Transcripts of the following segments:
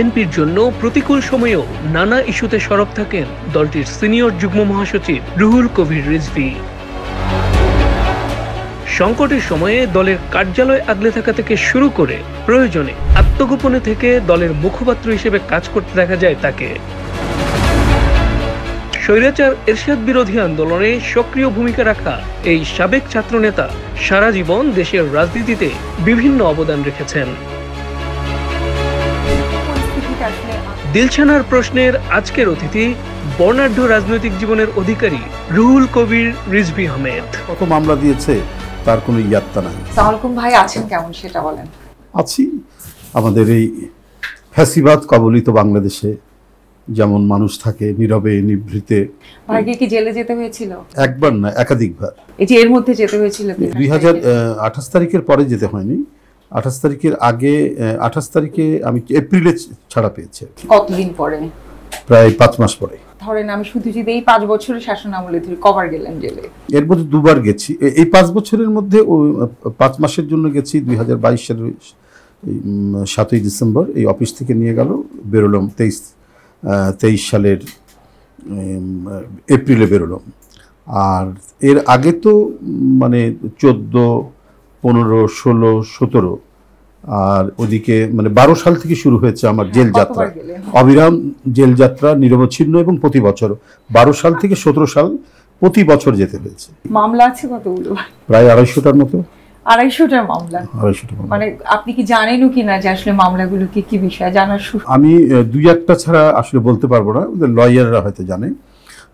বিএনপির জন্য প্রতিকূল সময়েও নানা ইস্যুতে সরব থাকেন দলটির সিনিয়র যুগ্ম মহাসচিব রুহুল কবির রিজভি সংকটের সময়ে দলের কার্যালয় আগলে থাকা থেকে শুরু করে প্রয়োজনে আত্মগোপনে থেকে দলের মুখপাত্র হিসেবে কাজ করতে দেখা যায় তাকে স্বৈরাচার এরশাদ বিরোধী আন্দোলনে সক্রিয় ভূমিকা রাখা এই সাবেক ছাত্রনেতা সারা জীবন দেশের রাজনীতিতে বিভিন্ন অবদান রেখেছেন দিলছানার প্রশ্নের আজকের অতিথি বর্ণাঢ্য রাজনৈতিক জীবনের অধিকারী রুহুল কবির রিজভি আহমেদ কত মামলা দিয়েছে তার কোনো ইয়াত্তা নাই সালকুম ভাই আছেন কেমন সেটা বলেন আছি আমাদের এই ফ্যাসিবাদ কবলিত বাংলাদেশে যেমন মানুষ থাকে নীরবে নিভৃতে ভাইকে কি জেলে যেতে হয়েছিল একবার না একাধিকবার এই যে এর মধ্যে যেতে হয়েছিল দুই হাজার আঠাশ তারিখের পরে যেতে হয়নি আঠাশ তারিখের আগে আঠাশ তারিখে আমি এপ্রিলে ছাড়া পেয়েছি কতদিন পরে প্রায় পাঁচ মাস পরে ধরেন আমি শুধু যদি এই পাঁচ বছরের শাসন আমলে ধরে কবার গেলেন জেলে এর মধ্যে দুবার গেছি এই পাঁচ বছরের মধ্যে পাঁচ মাসের জন্য গেছি দুই হাজার বাইশ সালের সাতই ডিসেম্বর এই অফিস থেকে নিয়ে গেল বেরোলাম তেইশ তেইশ সালের এপ্রিলে বেরোলাম আর এর আগে তো মানে চোদ্দো পনেরো ষোলো সতেরো আর ওদিকে মানে বারো সাল থেকে শুরু হয়েছে আমার হ্যাঁ, জেল যাত্রা হ্যাঁ। অবিরাম জেল যাত্রা নিরবচ্ছিন্ন এবং প্রতি বছর বারো সাল থেকে সতেরো সাল প্রতি বছর যেতে হয়েছে মামলা আছে কতগুলো প্রায় আড়াইশোটার মতো আড়াইশোটা মামলা আড়াইশোটা মানে আপনি কি জানেনও কি না যে আসলে মামলাগুলো কি কি বিষয় জানার আমি দুই একটা ছাড়া আসলে বলতে পারবো না ওদের লয়াররা হয়তো জানে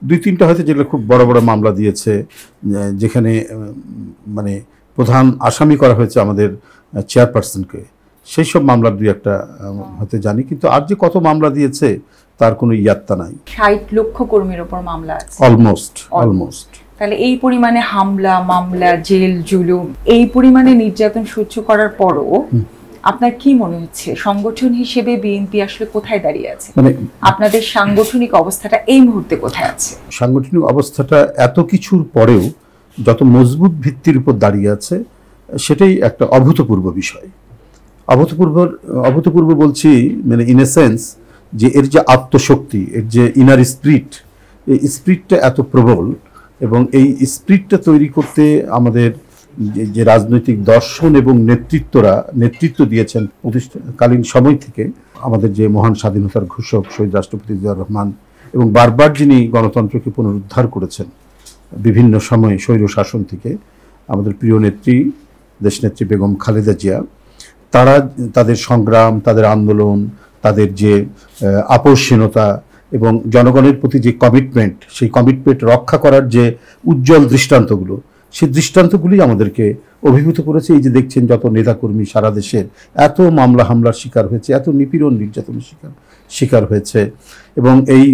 দুই তিনটা হয়তো যেগুলো খুব বড় বড় মামলা দিয়েছে যেখানে মানে প্রধান আসামি করা হয়েছে আমাদের চেয়ারপারসনকে সেই সব মামলার দুই একটা হতে জানি কিন্তু আর যে কত মামলা দিয়েছে তার কোনো ইয়াত্তা নাই ষাট লক্ষ কর্মীর ওপর মামলা অলমোস্ট অলমোস্ট তাহলে এই পরিমাণে হামলা মামলা জেল জুলুম এই পরিমাণে নির্যাতন সহ্য করার পরও আপনার কি মনে হচ্ছে সংগঠন হিসেবে বিএনপি আসলে কোথায় দাঁড়িয়ে আছে মানে আপনাদের সাংগঠনিক অবস্থাটা এই মুহূর্তে কোথায় আছে সাংগঠনিক অবস্থাটা এত কিছুর পরেও যত মজবুত ভিত্তির উপর দাঁড়িয়ে আছে সেটাই একটা অভূতপূর্ব বিষয় অভূতপূর্ব অভূতপূর্ব বলছি মানে ইন এ সেন্স যে এর যে আত্মশক্তি এর যে ইনার স্প্রিট এই স্প্রিটটা এত প্রবল এবং এই স্প্রিটটা তৈরি করতে আমাদের যে রাজনৈতিক দর্শন এবং নেতৃত্বরা নেতৃত্ব দিয়েছেন প্রতিষ্ঠাকালীন সময় থেকে আমাদের যে মহান স্বাধীনতার ঘোষক শহীদ রাষ্ট্রপতি জিয়া রহমান এবং বারবার যিনি গণতন্ত্রকে পুনরুদ্ধার করেছেন বিভিন্ন সময়ে স্বৈর শাসন থেকে আমাদের প্রিয় নেত্রী দেশনেত্রী বেগম খালেদা জিয়া তারা তাদের সংগ্রাম তাদের আন্দোলন তাদের যে আপসহীনতা এবং জনগণের প্রতি যে কমিটমেন্ট সেই কমিটমেন্ট রক্ষা করার যে উজ্জ্বল দৃষ্টান্তগুলো সেই দৃষ্টান্তগুলি আমাদেরকে অভিভূত করেছে এই যে দেখছেন যত নেতাকর্মী সারা দেশের এত মামলা হামলার শিকার হয়েছে এত নিপীড়ন নির্যাতনের শিকার শিকার হয়েছে এবং এই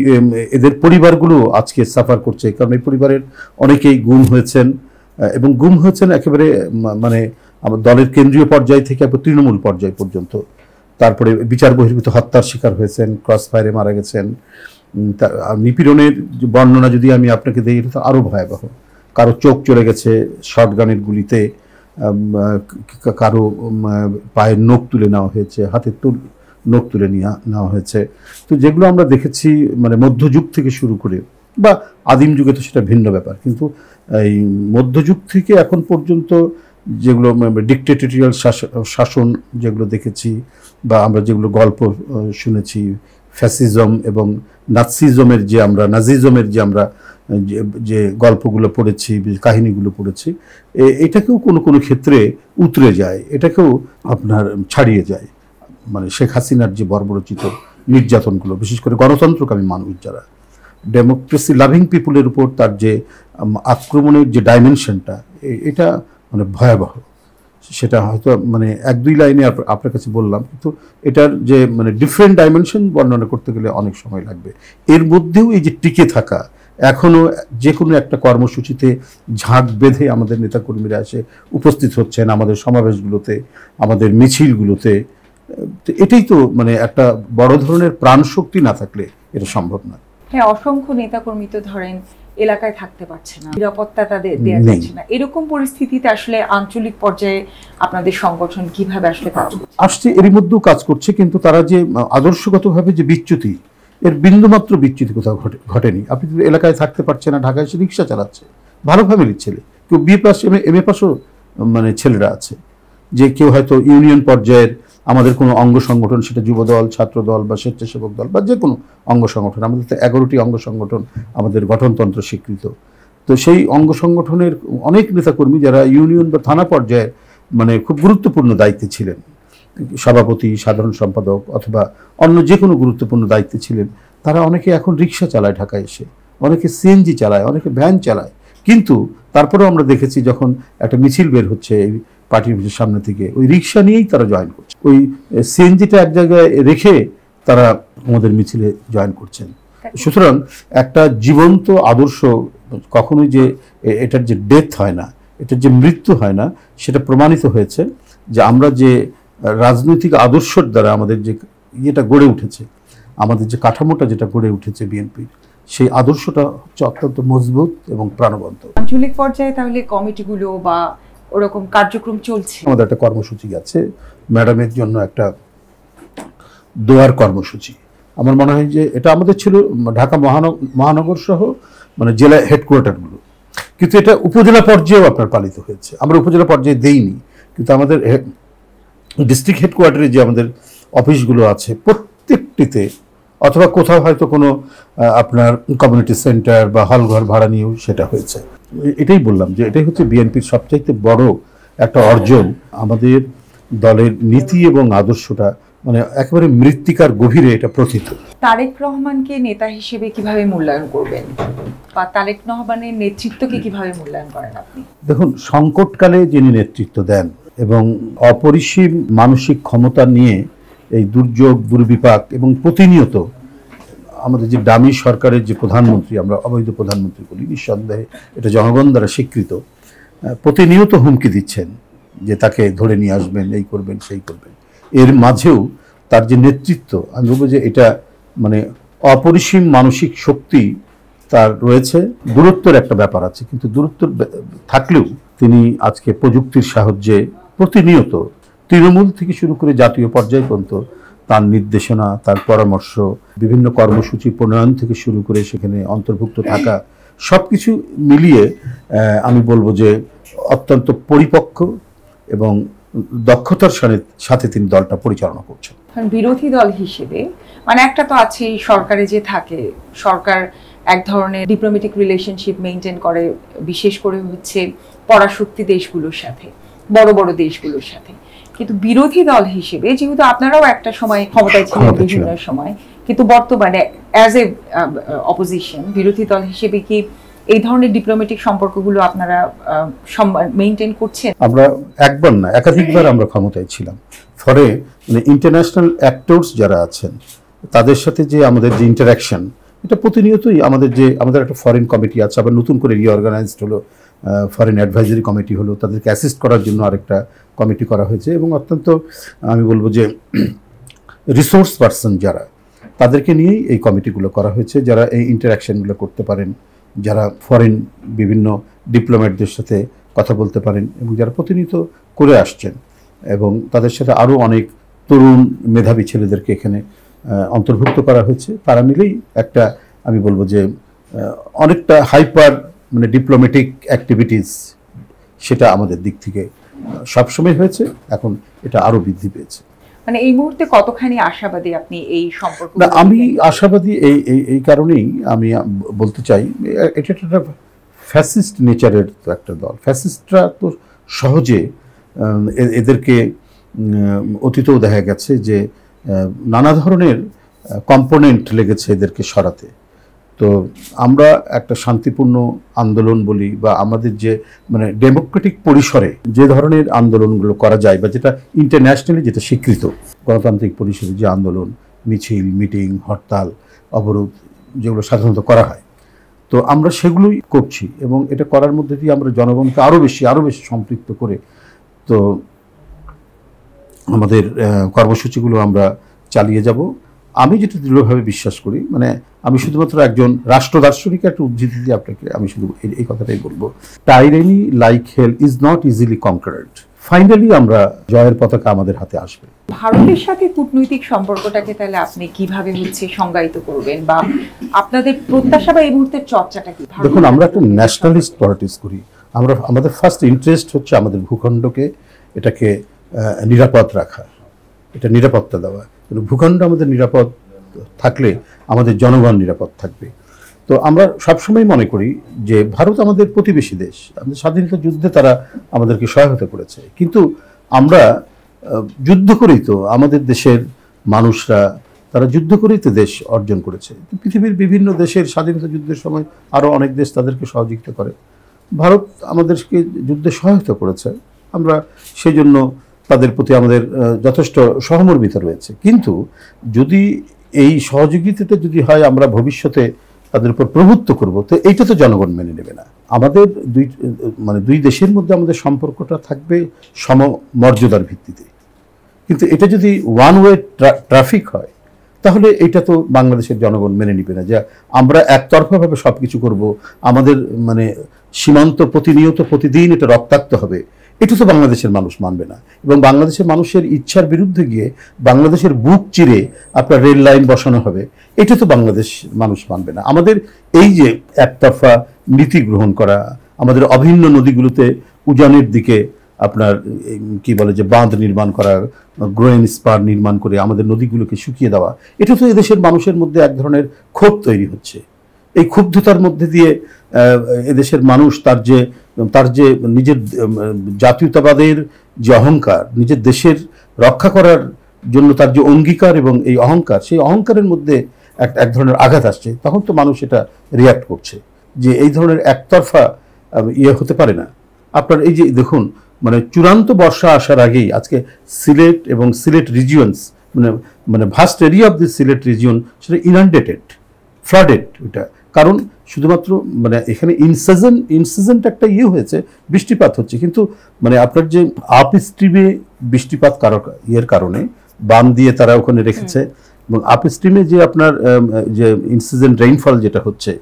এদের পরিবারগুলো আজকে সাফার করছে কারণ এই পরিবারের অনেকেই গুম হয়েছেন এবং গুম হয়েছেন একেবারে মানে আমার দলের কেন্দ্রীয় পর্যায় থেকে একবার তৃণমূল পর্যায় পর্যন্ত তারপরে বিচার বহির্ভূত হত্যার শিকার হয়েছেন ক্রস ফায়ারে মারা গেছেন নিপীড়নের বর্ণনা যদি আমি আপনাকে দিই এটা তো আরও ভয়াবহ কারো চোখ চলে গেছে শর্টগানের গুলিতে কারো পায়ের নখ তুলে নেওয়া হয়েছে হাতে তুল নোট তুলে নিয়ে নেওয়া হয়েছে তো যেগুলো আমরা দেখেছি মানে মধ্যযুগ থেকে শুরু করে বা আদিম যুগে তো সেটা ভিন্ন ব্যাপার কিন্তু এই মধ্যযুগ থেকে এখন পর্যন্ত যেগুলো ডিকটেটোরিয়াল মানে শাসন যেগুলো দেখেছি বা আমরা যেগুলো গল্প শুনেছি ফ্যাসিজম এবং নাৎসিজমের যে আমরা নাজিজমের যে আমরা যে গল্পগুলো পড়েছি কাহিনীগুলো পড়েছি এটাকেও কোনো কোনো ক্ষেত্রে উতরে যায় এটাকেও আপনার ছাড়িয়ে যায় মানে শেখ হাসিনার যে বর্বরচিত নির্যাতনগুলো বিশেষ করে গণতন্ত্রকামী মানুষ যারা ডেমোক্রেসি লাভিং পিপুলের উপর তার যে আক্রমণের যে ডাইমেনশনটা এটা মানে ভয়াবহ সেটা হয়তো মানে এক দুই লাইনে আপনার কাছে বললাম কিন্তু এটার যে মানে ডিফারেন্ট ডাইমেনশন বর্ণনা করতে গেলে অনেক সময় লাগবে এর মধ্যেও এই যে টিকে থাকা এখনও যে কোনো একটা কর্মসূচিতে ঝাঁক বেঁধে আমাদের নেতাকর্মীরা এসে উপস্থিত হচ্ছেন আমাদের সমাবেশগুলোতে আমাদের মিছিলগুলোতে এটাই তো মানে একটা বড় ধরনের প্রাণশক্তি না থাকলে এটা সম্ভব না হ্যাঁ অসংখ্য নেতাকর্মী তো ধরেন এলাকায় থাকতে পারছে না নিরাপত্তা তাদের দেওয়া যাচ্ছে না এরকম পরিস্থিতিতে আসলে আঞ্চলিক পর্যায়ে আপনাদের সংগঠন কিভাবে আসলে কাজ আসছে এরই মধ্যেও কাজ করছে কিন্তু তারা যে আদর্শগতভাবে যে বিচ্যুতি এর বিন্দুমাত্র বিচ্যুতি কোথাও ঘটে ঘটেনি আপনি এলাকায় থাকতে পারছে না ঢাকায় এসে রিক্সা চালাচ্ছে ভালো ফ্যামিলির ছেলে কেউ বিএ পাস এম এ পাসও মানে ছেলেরা আছে যে কেউ হয়তো ইউনিয়ন পর্যায়ের আমাদের কোনো অঙ্গ সংগঠন সেটা যুবদল ছাত্রদল বা স্বেচ্ছাসেবক দল বা যে কোনো অঙ্গ সংগঠন আমাদের তো এগারোটি অঙ্গ সংগঠন আমাদের গঠনতন্ত্র স্বীকৃত তো সেই অঙ্গ সংগঠনের অনেক নেতাকর্মী যারা ইউনিয়ন বা থানা পর্যায়ে মানে খুব গুরুত্বপূর্ণ দায়িত্বে ছিলেন সভাপতি সাধারণ সম্পাদক অথবা অন্য যে কোনো গুরুত্বপূর্ণ দায়িত্বে ছিলেন তারা অনেকে এখন রিক্সা চালায় ঢাকায় এসে অনেকে সিএনজি চালায় অনেকে ভ্যান চালায় কিন্তু তারপরেও আমরা দেখেছি যখন একটা মিছিল বের হচ্ছে এই পার্টি অফিসের সামনে থেকে ওই রিক্সা নিয়েই তারা জয়েন করছে ওই সিএনজিটা এক জায়গায় রেখে তারা আমাদের মিছিলে জয়েন করছেন সুতরাং একটা জীবন্ত আদর্শ কখনোই যে এটার যে ডেথ হয় না এটার যে মৃত্যু হয় না সেটা প্রমাণিত হয়েছে যে আমরা যে রাজনৈতিক আদর্শর দ্বারা আমাদের যে ইয়েটা গড়ে উঠেছে আমাদের যে কাঠামোটা যেটা গড়ে উঠেছে বিএনপির সেই আদর্শটা হচ্ছে অত্যন্ত মজবুত এবং প্রাণবন্ত আঞ্চলিক পর্যায়ে তাহলে কমিটিগুলো বা ওরকম কার্যক্রম চলছে আমাদের একটা কর্মসূচি আছে ম্যাডামের জন্য একটা দোয়ার কর্মসূচি আমার মনে হয় যে এটা আমাদের ছিল ঢাকা মহানগর সহ মানে জেলা হেডকোয়ার্টারগুলো কিন্তু এটা উপজেলা পর্যায়েও আপনার পালিত হয়েছে আমরা উপজেলা পর্যায়ে দেইনি কিন্তু আমাদের ডিস্ট্রিক্ট হেডকোয়ার্টারে যে আমাদের অফিসগুলো আছে প্রত্যেকটিতে অথবা কোথাও হয়তো কোনো আপনার কমিউনিটি সেন্টার বা হলঘর ভাড়া নিয়েও সেটা হয়েছে এটাই বললাম যে এটাই হচ্ছে বিএনপির সবচাইতে বড় একটা অর্জন আমাদের দলের নীতি এবং আদর্শটা মানে একেবারে মৃত্তিকার গভীরে এটা প্রথিত তারেক রহমানকে নেতা হিসেবে কিভাবে মূল্যায়ন করবেন বা তারেক রহমানের নেতৃত্বকে কিভাবে মূল্যায়ন করেন আপনি দেখুন সংকটকালে যিনি নেতৃত্ব দেন এবং অপরিসীম মানসিক ক্ষমতা নিয়ে এই দুর্যোগ দুর্বিপাক এবং প্রতিনিয়ত আমাদের যে ডামি সরকারের যে প্রধানমন্ত্রী আমরা অবৈধ প্রধানমন্ত্রী বলি নিঃসন্দেহে এটা জনগণ দ্বারা স্বীকৃত প্রতিনিয়ত হুমকি দিচ্ছেন যে তাকে ধরে নিয়ে আসবেন এই করবেন সেই করবেন এর মাঝেও তার যে নেতৃত্ব আমি বলবো যে এটা মানে অপরিসীম মানসিক শক্তি তার রয়েছে দূরত্বের একটা ব্যাপার আছে কিন্তু দূরত্ব থাকলেও তিনি আজকে প্রযুক্তির সাহায্যে প্রতিনিয়ত তৃণমূল থেকে শুরু করে জাতীয় পর্যায় পর্যন্ত তার নির্দেশনা তার পরামর্শ বিভিন্ন কর্মসূচি প্রণয়ন থেকে শুরু করে সেখানে অন্তর্ভুক্ত থাকা সব কিছু মিলিয়ে আমি বলবো যে অত্যন্ত পরিপক্ক এবং দক্ষতার সাথে তিনি দলটা পরিচালনা করছেন বিরোধী দল হিসেবে মানে একটা তো আছেই সরকারে যে থাকে সরকার এক ধরনের ডিপ্লোমেটিক রিলেশনশিপ মেনটেন করে বিশেষ করে হচ্ছে পরাশক্তি দেশগুলোর সাথে বড় বড় দেশগুলোর সাথে কিন্তু বিরোধী দল হিসেবে যেহেতু আপনারাও একটা সময় ক্ষমতায় ছিলেন বিভিন্ন সময় কিন্তু বর্তমানে অ্যাজ এ অপোজিশন বিরোধী দল হিসেবে কি এই ধরনের ডিপ্লোম্যাটিক সম্পর্কগুলো আপনারা মেনটেন করছেন আমরা একবার না একাধিকবার আমরা ক্ষমতায় ছিলাম ফলে ইন্টারন্যাশনাল মানে অ্যাক্টরস যারা আছেন তাদের সাথে যে আমাদের যে ইন্টারাকশন এটা প্রতিনিয়তই আমাদের যে আমাদের একটা ফরেন কমিটি আছে আবার নতুন করে রিঅর্গানাইজড হলো ফরেন অ্যাডভাইজারি কমিটি হলো তাদেরকে অ্যাসিস্ট করার জন্য আরেকটা কমিটি করা হয়েছে এবং অত্যন্ত আমি বলবো যে রিসোর্স পার্সন যারা তাদেরকে নিয়েই এই কমিটিগুলো করা হয়েছে যারা এই ইন্টারাকশানগুলো করতে পারেন যারা ফরেন বিভিন্ন ডিপ্লোম্যাটদের সাথে কথা বলতে পারেন এবং যারা প্রতিনিয়ত করে আসছেন এবং তাদের সাথে আরও অনেক তরুণ মেধাবী ছেলেদেরকে এখানে অন্তর্ভুক্ত করা হয়েছে তারা মিলেই একটা আমি বলবো যে অনেকটা হাইপার মানে ডিপ্লোম্যাটিক অ্যাক্টিভিটিস সেটা আমাদের দিক থেকে সবসময় হয়েছে এখন এটা আরও বৃদ্ধি পেয়েছে মানে এই মুহূর্তে কতখানি আশাবাদী আপনি এই সম্পর্ক না আমি আশাবাদী এই এই কারণেই আমি বলতে চাই এটা একটা ফ্যাসিস্ট নেচারের তো একটা দল ফ্যাসিস্টরা তো সহজে এদেরকে অতীতেও দেখা গেছে যে নানা ধরনের কম্পোনেন্ট লেগেছে এদেরকে সরাতে তো আমরা একটা শান্তিপূর্ণ আন্দোলন বলি বা আমাদের যে মানে ডেমোক্রেটিক পরিসরে যে ধরনের আন্দোলনগুলো করা যায় বা যেটা ইন্টারন্যাশনালি যেটা স্বীকৃত গণতান্ত্রিক পরিসরে যে আন্দোলন মিছিল মিটিং হরতাল অবরোধ যেগুলো সাধারণত করা হয় তো আমরা সেগুলোই করছি এবং এটা করার মধ্যে দিয়ে আমরা জনগণকে আরও বেশি আরও বেশি সম্পৃক্ত করে তো আমাদের কর্মসূচিগুলো আমরা চালিয়ে যাব আমি যেটা দৃঢ়ভাবে বিশ্বাস করি মানে আমি শুধুমাত্র একজন রাষ্ট্র দার্শনিক একটা উদ্ধৃতি দিয়ে আপনাকে আমি শুধু এই কথাটাই বলবো tyranny like hell is not easily conquered finally আমরা জয়ের পতাকা আমাদের হাতে আসবে ভারতের সাথে কূটনৈতিক সম্পর্কটাকে তাহলে আপনি কিভাবে হচ্ছে সংজ্ঞায়িত করবেন বা আপনাদের প্রত্যাশা বা এই মুহূর্তে চর্চাটা কি দেখুন আমরা একটা ন্যাশনালিস্ট পলিটিক্স করি আমরা আমাদের ফার্স্ট ইন্টারেস্ট হচ্ছে আমাদের ভূখণ্ডকে এটাকে নিরাপদ রাখা এটা নিরাপত্তা দেওয়া কিন্তু ভূখণ্ড আমাদের নিরাপদ থাকলে আমাদের জনগণ নিরাপদ থাকবে তো আমরা সবসময় মনে করি যে ভারত আমাদের প্রতিবেশী দেশ আমাদের স্বাধীনতা যুদ্ধে তারা আমাদেরকে সহায়তা করেছে কিন্তু আমরা যুদ্ধ করেই তো আমাদের দেশের মানুষরা তারা যুদ্ধ করেই তো দেশ অর্জন করেছে পৃথিবীর বিভিন্ন দেশের স্বাধীনতা যুদ্ধের সময় আরও অনেক দেশ তাদেরকে সহযোগিতা করে ভারত আমাদেরকে যুদ্ধে সহায়তা করেছে আমরা সেই জন্য তাদের প্রতি আমাদের যথেষ্ট সহমর্মিতা রয়েছে কিন্তু যদি এই সহযোগিতাতে যদি হয় আমরা ভবিষ্যতে তাদের উপর প্রভুত্ব করব তো এইটা তো জনগণ মেনে নেবে না আমাদের দুই মানে দুই দেশের মধ্যে আমাদের সম্পর্কটা থাকবে সমমর্যাদার ভিত্তিতে কিন্তু এটা যদি ওয়ান ওয়ে ট্রাফিক হয় তাহলে এটা তো বাংলাদেশের জনগণ মেনে নিবে না যে আমরা একতরফাভাবে সব কিছু করবো আমাদের মানে সীমান্ত প্রতিনিয়ত প্রতিদিন এটা রক্তাক্ত হবে এটা তো বাংলাদেশের মানুষ মানবে না এবং বাংলাদেশের মানুষের ইচ্ছার বিরুদ্ধে গিয়ে বাংলাদেশের বুক চিরে আপনার রেল লাইন বসানো হবে এটা তো বাংলাদেশ মানুষ মানবে না আমাদের এই যে একতফা নীতি গ্রহণ করা আমাদের অভিন্ন নদীগুলোতে উজানের দিকে আপনার কি বলে যে বাঁধ নির্মাণ করা গ্রোয়েন স্পার নির্মাণ করে আমাদের নদীগুলোকে শুকিয়ে দেওয়া এটা তো এদেশের মানুষের মধ্যে এক ধরনের ক্ষোভ তৈরি হচ্ছে এই ক্ষুব্ধতার মধ্যে দিয়ে এদেশের মানুষ তার যে তার যে নিজের জাতীয়তাবাদের যে অহংকার নিজের দেশের রক্ষা করার জন্য তার যে অঙ্গীকার এবং এই অহংকার সেই অহংকারের মধ্যে এক এক ধরনের আঘাত আসছে তখন তো মানুষ এটা রিয়াক্ট করছে যে এই ধরনের একতরফা ইয়ে হতে পারে না আপনার এই যে দেখুন মানে চূড়ান্ত বর্ষা আসার আগেই আজকে সিলেট এবং সিলেট রিজিয়নস মানে মানে vast area of the Sylhet region সেটা ইনান্ডেটেড ফ্লাডেড ওইটা কারণ শুধুমাত্র মানে এখানে ইনসিজন ইনসিজনটা একটা ইয়ে হয়েছে বৃষ্টিপাত হচ্ছে কিন্তু মানে আপনার যে আপ স্ট্রিমে বৃষ্টিপাত কারক ইয়ের কারণে বাম দিয়ে তারা ওখানে রেখেছে এবং আপ স্ট্রিমে যে আপনার যে ইনসিজন রেইনফল যেটা হচ্ছে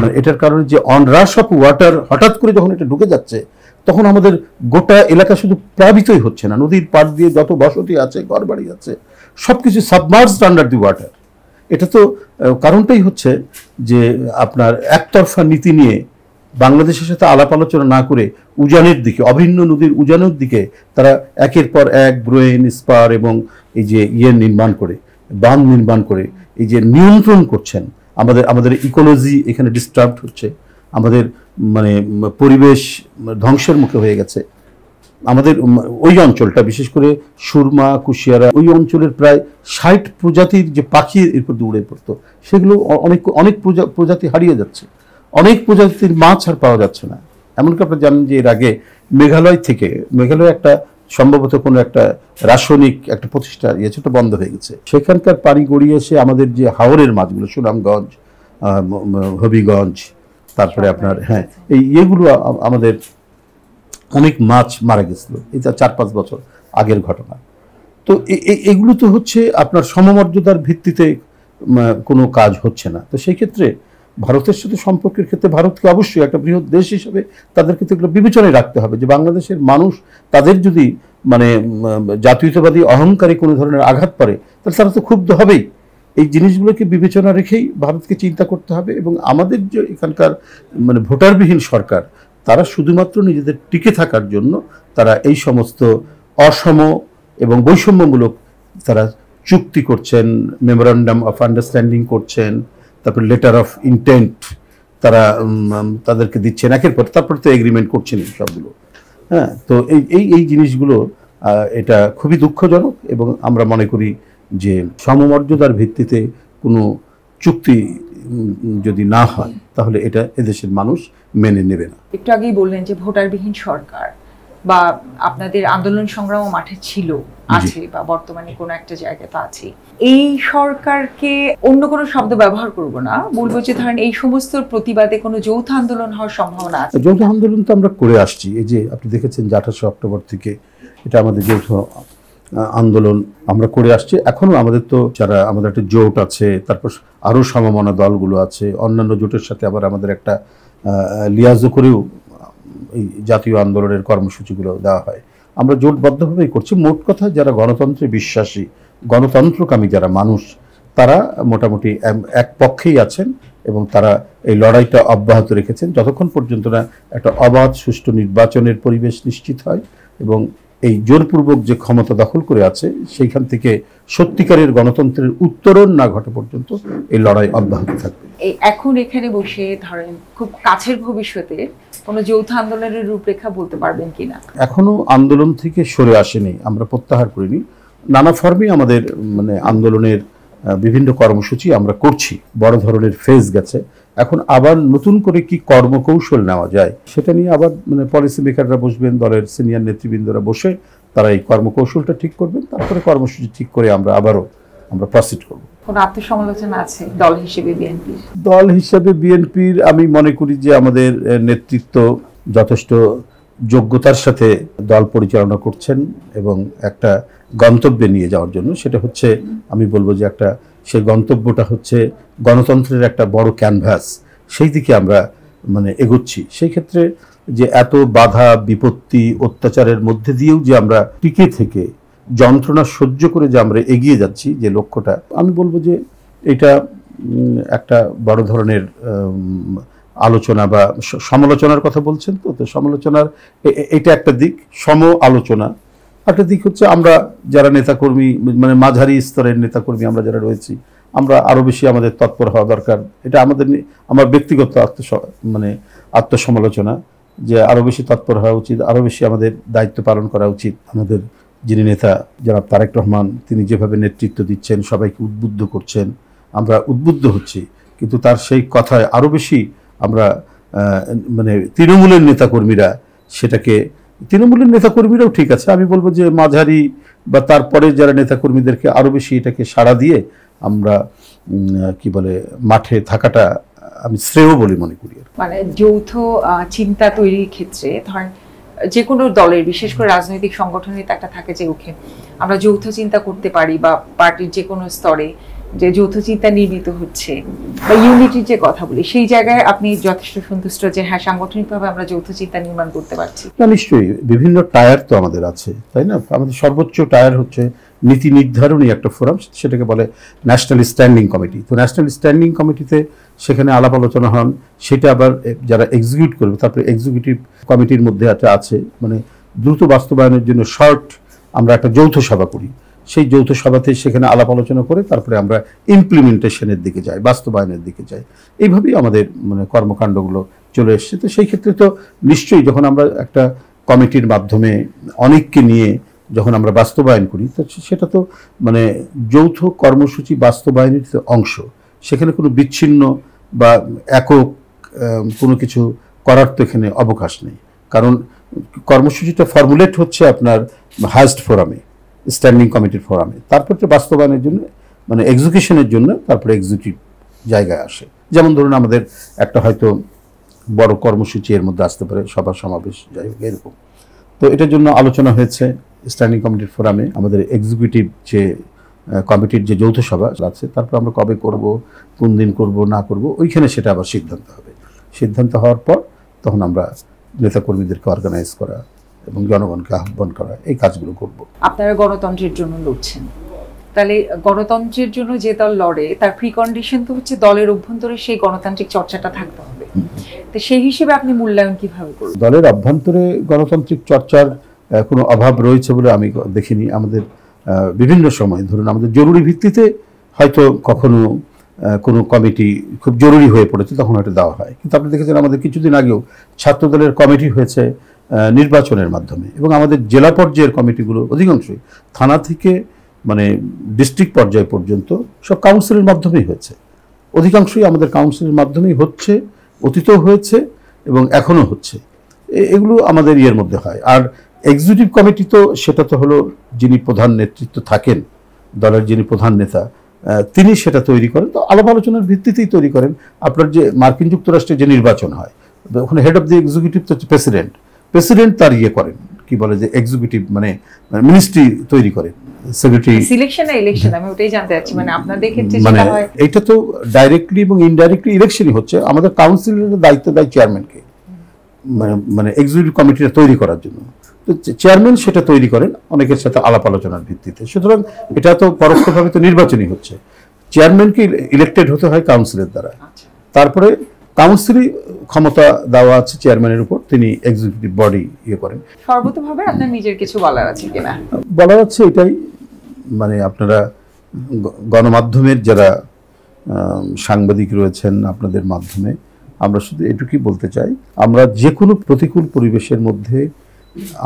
মানে এটার কারণে যে অনরাশ অফ ওয়াটার হঠাৎ করে যখন এটা ঢুকে যাচ্ছে তখন আমাদের গোটা এলাকা শুধু প্লাবিতই হচ্ছে না নদীর পাড় দিয়ে যত বসতি আছে ঘর বাড়ি আছে সব কিছু সাবমার্জড আন্ডার দি ওয়াটার এটা তো কারণটাই হচ্ছে যে আপনার একতরফা নীতি নিয়ে বাংলাদেশের সাথে আলাপ আলোচনা না করে উজানের দিকে অভিন্ন নদীর উজানের দিকে তারা একের পর এক ব্রোয়েন স্পার এবং এই যে ইয়ে নির্মাণ করে বাঁধ নির্মাণ করে এই যে নিয়ন্ত্রণ করছেন আমাদের আমাদের ইকোলজি এখানে ডিস্টার্ব হচ্ছে আমাদের মানে পরিবেশ ধ্বংসের মুখে হয়ে গেছে আমাদের ওই অঞ্চলটা বিশেষ করে সুরমা কুশিয়ারা ওই অঞ্চলের প্রায় ষাট প্রজাতির যে পাখি এরপর দৌড়ে পড়তো সেগুলো অনেক অনেক প্রজাতি হারিয়ে যাচ্ছে অনেক প্রজাতির মাছ আর পাওয়া যাচ্ছে না এমনকি আপনারা জানেন যে এর আগে মেঘালয় থেকে মেঘালয় একটা সম্ভবত কোনো একটা রাসায়নিক একটা প্রতিষ্ঠা ইয়ে সেটা বন্ধ হয়ে গেছে সেখানকার পানি গড়িয়ে এসে আমাদের যে হাওরের মাছগুলো সুনামগঞ্জ হবিগঞ্জ তারপরে আপনার হ্যাঁ এই ইয়েগুলো আমাদের অনেক মাছ মারা গেছিল এটা চার পাঁচ বছর আগের ঘটনা তো এগুলো তো হচ্ছে আপনার সমমর্যাদার ভিত্তিতে কোনো কাজ হচ্ছে না তো সেই ক্ষেত্রে ভারতের সাথে সম্পর্কের ক্ষেত্রে ভারতকে অবশ্যই একটা বৃহৎ দেশ হিসেবে তাদেরকে তো এগুলো বিবেচনায় রাখতে হবে যে বাংলাদেশের মানুষ তাদের যদি মানে জাতীয়তাবাদী অহংকারে কোনো ধরনের আঘাত পড়ে তাহলে তারা তো ক্ষুব্ধ হবেই এই জিনিসগুলোকে বিবেচনা রেখেই ভারতকে চিন্তা করতে হবে এবং আমাদের যে এখানকার মানে ভোটারবিহীন সরকার তারা শুধুমাত্র নিজেদের টিকে থাকার জন্য তারা এই সমস্ত অসম এবং বৈষম্যমূলক তারা চুক্তি করছেন মেমোরান্ডাম অফ আন্ডারস্ট্যান্ডিং করছেন তারপর লেটার অফ ইন্টেন্ট তারা তাদেরকে দিচ্ছেন একের পর তারপর তো এগ্রিমেন্ট করছেন সবগুলো হ্যাঁ তো এই এই এই জিনিসগুলো এটা খুবই দুঃখজনক এবং আমরা মনে করি যে সমমর্যাদার ভিত্তিতে কোনো চুক্তি যদি না হয় তাহলে এটা এদেশের মানুষ মেনে নেবে না একটু আগেই বললেন যে ভোটারবিহীন সরকার বা আপনাদের আন্দোলন সংগ্রাম মাঠে ছিল আছে বা বর্তমানে কোনো একটা জায়গাতে আছে এই সরকারকে অন্য কোনো শব্দ ব্যবহার করব না বলবো যে ধরেন এই সমস্ত প্রতিবাদে কোনো যৌথ আন্দোলন হওয়ার সম্ভাবনা আছে যৌথ আন্দোলন তো আমরা করে আসছি এই যে আপনি দেখেছেন যে আঠাশে অক্টোবর থেকে এটা আমাদের যৌথ আন্দোলন আমরা করে আসছি এখনও আমাদের তো যারা আমাদের একটা জোট আছে তারপর আরও সমমনা দলগুলো আছে অন্যান্য জোটের সাথে আবার আমাদের একটা লিয়াজও করেও এই জাতীয় আন্দোলনের কর্মসূচিগুলো দেওয়া হয় আমরা জোটবদ্ধভাবেই করছি মোট কথা যারা গণতন্ত্রে বিশ্বাসী গণতন্ত্রকামী যারা মানুষ তারা মোটামুটি এক পক্ষেই আছেন এবং তারা এই লড়াইটা অব্যাহত রেখেছেন যতক্ষণ পর্যন্ত না একটা অবাধ সুষ্ঠু নির্বাচনের পরিবেশ নিশ্চিত হয় এবং এই জোরপূর্বক যে ক্ষমতা দখল করে আছে সেইখান থেকে সত্যিকারের গণতন্ত্রের উত্তরণ না ঘটা পর্যন্ত এই লড়াই অব্যাহত থাকবে এখন এখানে বসে ধরেন খুব কাছের ভবিষ্যতে কোনো যৌথ আন্দোলনের রূপরেখা বলতে পারবেন কিনা এখনো আন্দোলন থেকে সরে আসেনি আমরা প্রত্যাহার করিনি নানা ফর্মে আমাদের মানে আন্দোলনের বিভিন্ন কর্মসূচি আমরা করছি বড় ধরনের ফেজ গেছে এখন আবার নতুন করে কি কর্মকৌশল নেওয়া যায় সেটা নিয়ে আবার মানে পলিসি মেকাররা বসবেন দলের সিনিয়র নেতৃবৃন্দরা বসে তারা এই কর্মকৌশলটা ঠিক করবেন তারপরে কর্মসূচি ঠিক করে আমরা আবারও আমরা প্রসিড করব দল হিসেবে দল হিসেবে বিএনপির আমি মনে করি যে আমাদের নেতৃত্ব যথেষ্ট যোগ্যতার সাথে দল পরিচালনা করছেন এবং একটা গন্তব্যে নিয়ে যাওয়ার জন্য সেটা হচ্ছে আমি বলবো যে একটা সেই গন্তব্যটা হচ্ছে গণতন্ত্রের একটা বড় ক্যানভাস সেই দিকে আমরা মানে এগোচ্ছি সেই ক্ষেত্রে যে এত বাধা বিপত্তি অত্যাচারের মধ্যে দিয়েও যে আমরা টিকে থেকে যন্ত্রণা সহ্য করে যে আমরা এগিয়ে যাচ্ছি যে লক্ষ্যটা আমি বলবো যে এটা একটা বড় ধরনের আলোচনা বা সমালোচনার কথা বলছেন তো তো সমালোচনার এটা একটা দিক সম আলোচনা একটা দিক হচ্ছে আমরা যারা নেতাকর্মী মানে মাঝারি স্তরের নেতাকর্মী আমরা যারা রয়েছি আমরা আরও বেশি আমাদের তৎপর হওয়া দরকার এটা আমাদের আমার ব্যক্তিগত আত্মস মানে আত্মসমালোচনা যে আরও বেশি তৎপর হওয়া উচিত আরও বেশি আমাদের দায়িত্ব পালন করা উচিত আমাদের যিনি নেতা যারা তারেক রহমান তিনি যেভাবে নেতৃত্ব দিচ্ছেন সবাইকে উদ্বুদ্ধ করছেন আমরা উদ্বুদ্ধ হচ্ছি কিন্তু তার সেই কথায় আরও বেশি আমরা মানে তৃণমূলের নেতাকর্মীরা সেটাকে তৃণমূলের নেতাকর্মীরাও ঠিক আছে আমি বলবো যে মাঝারি বা তারপরে যারা নেতাকর্মীদেরকে আরও বেশি এটাকে সাড়া দিয়ে আমরা কি বলে মাঠে থাকাটা আমি শ্রেয় বলে মনে করি মানে যৌথ চিন্তা তৈরির ক্ষেত্রে ধরেন যে কোনো দলের বিশেষ করে রাজনৈতিক সংগঠনের একটা থাকে যে ওকে আমরা যৌথ চিন্তা করতে পারি বা পার্টির যে কোনো স্তরে যে যৌথ চিন্তা নির্মিত হচ্ছে বা ইউনিটির যে কথা বলি সেই জায়গায় আপনি যথেষ্ট সন্তুষ্ট যে হ্যাঁ সাংগঠনিকভাবে আমরা যৌথ চিন্তা নির্মাণ করতে পারছি না নিশ্চয়ই বিভিন্ন টায়ার তো আমাদের আছে তাই না আমাদের সর্বোচ্চ টায়ার হচ্ছে নীতি নির্ধারণী একটা ফোরাম সেটাকে বলে ন্যাশনাল স্ট্যান্ডিং কমিটি তো ন্যাশনাল স্ট্যান্ডিং কমিটিতে সেখানে আলাপ আলোচনা হন সেটা আবার যারা এক্সিকিউট করবে তারপরে এক্সিকিউটিভ কমিটির মধ্যে একটা আছে মানে দ্রুত বাস্তবায়নের জন্য শর্ট আমরা একটা যৌথ সভা করি সেই যৌথ সভাতে সেখানে আলাপ আলোচনা করে তারপরে আমরা ইমপ্লিমেন্টেশনের দিকে যাই বাস্তবায়নের দিকে যাই এইভাবেই আমাদের মানে কর্মকাণ্ডগুলো চলে এসছে তো সেই ক্ষেত্রে তো নিশ্চয়ই যখন আমরা একটা কমিটির মাধ্যমে অনেককে নিয়ে যখন আমরা বাস্তবায়ন করি তো সেটা তো মানে যৌথ কর্মসূচি বাস্তবায়নের অংশ সেখানে কোনো বিচ্ছিন্ন বা একক কোনো কিছু করার তো এখানে অবকাশ নেই কারণ কর্মসূচিটা ফর্মুলেট হচ্ছে আপনার হাইস্ট ফোরামে স্ট্যান্ডিং কমিটির ফোরামে তারপর তো বাস্তবায়নের জন্য মানে এক্সিকিউশনের জন্য তারপরে এক্সিকিউটিভ জায়গায় আসে যেমন ধরুন আমাদের একটা হয়তো বড় কর্মসূচি এর মধ্যে আসতে পারে সভা সমাবেশ যাই হোক এরকম তো এটার জন্য আলোচনা হয়েছে স্ট্যান্ডিং কমিটির ফোরামে আমাদের এক্সিকিউটিভ যে কমিটির যে যৌথ সভা আছে তারপর আমরা কবে করব কোন দিন করব না করব ওইখানে সেটা আবার সিদ্ধান্ত হবে সিদ্ধান্ত হওয়ার পর তখন আমরা নেতাকর্মীদেরকে অর্গানাইজ করা এবং জনগণকে আহ্বান করা এই কাজগুলো করব আপনারা গণতন্ত্রের জন্য লড়ছেন তাহলে গণতন্ত্রের জন্য যে দল লড়ে তার প্রিকন্ডিশন তো হচ্ছে দলের অভ্যন্তরে সেই গণতান্ত্রিক চর্চাটা থাকতে হবে তো সেই হিসেবে আপনি মূল্যায়ন কিভাবে করবেন দলের অভ্যন্তরে গণতান্ত্রিক চর্চার কোনো অভাব রয়েছে বলে আমি দেখিনি আমাদের বিভিন্ন সময় ধরুন আমাদের জরুরি ভিত্তিতে হয়তো কখনো কোনো কমিটি খুব জরুরি হয়ে পড়েছে তখন ওটা দেওয়া হয় কিন্তু আপনি দেখেছেন আমাদের কিছুদিন আগেও ছাত্রদলের কমিটি হয়েছে নির্বাচনের মাধ্যমে এবং আমাদের জেলা পর্যায়ের কমিটিগুলো অধিকাংশই থানা থেকে মানে ডিস্ট্রিক্ট পর্যায় পর্যন্ত সব কাউন্সিলের মাধ্যমেই হয়েছে অধিকাংশই আমাদের কাউন্সিলের মাধ্যমেই হচ্ছে অতীতও হয়েছে এবং এখনও হচ্ছে এগুলো আমাদের ইয়ের মধ্যে হয় আর এক্সিকিউটিভ কমিটি তো সেটা তো হলো যিনি প্রধান নেতৃত্ব থাকেন দলের যিনি প্রধান নেতা তিনি সেটা তৈরি করেন তো আলাপ আলোচনার ভিত্তিতেই তৈরি করেন আপনার যে মার্কিন যুক্তরাষ্ট্রে যে নির্বাচন হয় ওখানে হেড অফ দি এক্সিকিউটিভ তো প্রেসিডেন্ট প্রেসিডেন্ট তার ইয়ে করেন কি বলে যে এক্সিকিউটিভ মানে মিনিস্ট্রি মানে তৈরি করেন সেক্রেটারি সিলেকশন ইলেকশন আমি ওটাই জানতে চাচ্ছি মানে আপনাদের ক্ষেত্রে মানে এটা তো ডাইরেক্টলি এবং ইনডাইরেক্টলি ইলেকশনই হচ্ছে আমাদের কাউন্সিলের দায়িত্ব দেয় চেয়ারম্যানকে মানে এক্সিকিউটিভ মানে কমিটিটা তৈরি করার জন্য তো চেয়ারম্যান সেটা তৈরি করেন অনেকের সাথে আলাপ আলোচনার ভিত্তিতে সুতরাং এটা তো পরোক্ষভাবে তো নির্বাচনই হচ্ছে চেয়ারম্যানকে ইলেক্টেড হতে হয় কাউন্সিলের দ্বারা আচ্ছা। তারপরে কাউন্সিলই ক্ষমতা দেওয়া আছে চেয়ারম্যানের উপর তিনি এক্সিকিউটিভ বডি ইয়ে করেন সর্বতভাবে আপনার নিজের কিছু বলার আছে কিনা বলার আছে এটাই মানে আপনারা গণমাধ্যমের যারা সাংবাদিক রয়েছেন আপনাদের মাধ্যমে আমরা শুধু এটুকুই বলতে চাই আমরা যে কোনো প্রতিকূল পরিবেশের মধ্যে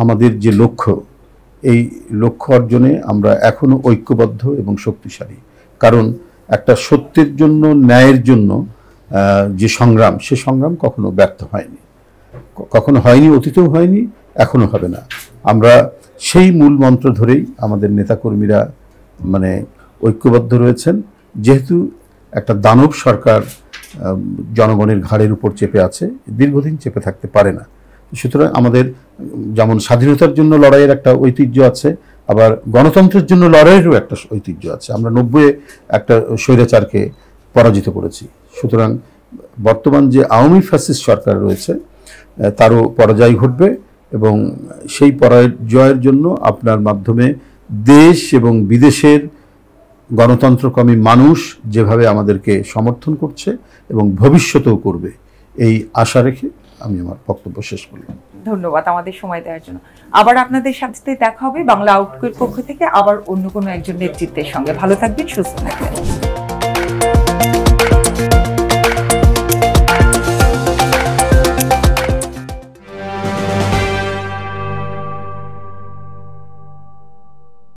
আমাদের যে লক্ষ্য এই লক্ষ্য অর্জনে আমরা এখনও ঐক্যবদ্ধ এবং শক্তিশালী কারণ একটা সত্যের জন্য ন্যায়ের জন্য যে সংগ্রাম সে সংগ্রাম কখনো ব্যর্থ হয়নি কখনো হয়নি অতীতেও হয়নি এখনও হবে না আমরা সেই মূল মন্ত্র ধরেই আমাদের নেতাকর্মীরা মানে ঐক্যবদ্ধ রয়েছেন যেহেতু একটা দানব সরকার জনগণের ঘাড়ের উপর চেপে আছে দীর্ঘদিন চেপে থাকতে পারে না সুতরাং আমাদের যেমন স্বাধীনতার জন্য লড়াইয়ের একটা ঐতিহ্য আছে আবার গণতন্ত্রের জন্য লড়াইয়েরও একটা ঐতিহ্য আছে আমরা নব্বই একটা স্বৈরাচারকে পরাজিত করেছি সুতরাং বর্তমান যে আওয়ামী ফ্যাসিস সরকার রয়েছে তারও পরাজয় ঘটবে এবং সেই পরাজয়ের জন্য আপনার মাধ্যমে দেশ এবং বিদেশের গণতন্ত্রকর্মী মানুষ যেভাবে আমাদেরকে সমর্থন করছে এবং ভবিষ্যতেও করবে এই আশা রেখে আমি আমার বক্তব্য শেষ করলাম ধন্যবাদ আমাদের সময় দেওয়ার জন্য আবার আপনাদের সাথে দেখা হবে বাংলা আউটকের পক্ষ থেকে আবার অন্য কোনো একজন নেতৃত্বের সঙ্গে ভালো থাকবেন সুস্থ থাকবেন